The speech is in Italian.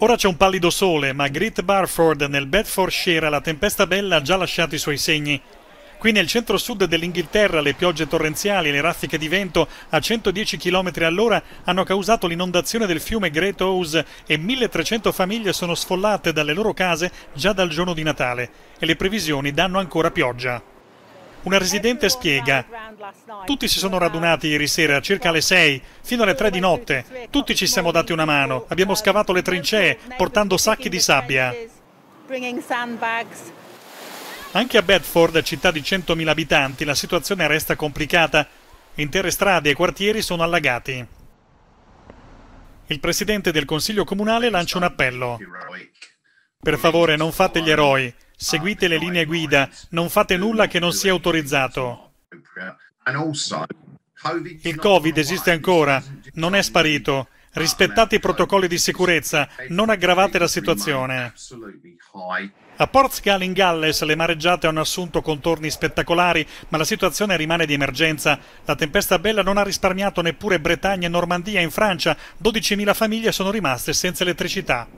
Ora c'è un pallido sole, ma Great Barford nel Bedfordshire la tempesta bella ha già lasciato i suoi segni. Qui nel centro-sud dell'Inghilterra le piogge torrenziali e le raffiche di vento a 110 km all'ora hanno causato l'inondazione del fiume Great Ouse e 1300 famiglie sono sfollate dalle loro case già dal giorno di Natale e le previsioni danno ancora pioggia. Una residente spiega, tutti si sono radunati ieri sera, circa alle 6, fino alle 3 di notte. Tutti ci siamo dati una mano, abbiamo scavato le trincee, portando sacchi di sabbia. Anche a Bedford, città di 100.000 abitanti, la situazione resta complicata. Intere strade e quartieri sono allagati. Il presidente del Consiglio Comunale lancia un appello. Per favore, non fate gli eroi. Seguite le linee guida, non fate nulla che non sia autorizzato. Il Covid esiste ancora, non è sparito. Rispettate i protocolli di sicurezza, non aggravate la situazione. A Portsgal in Galles le mareggiate hanno assunto contorni spettacolari, ma la situazione rimane di emergenza. La tempesta bella non ha risparmiato neppure Bretagna e Normandia in Francia, 12.000 famiglie sono rimaste senza elettricità.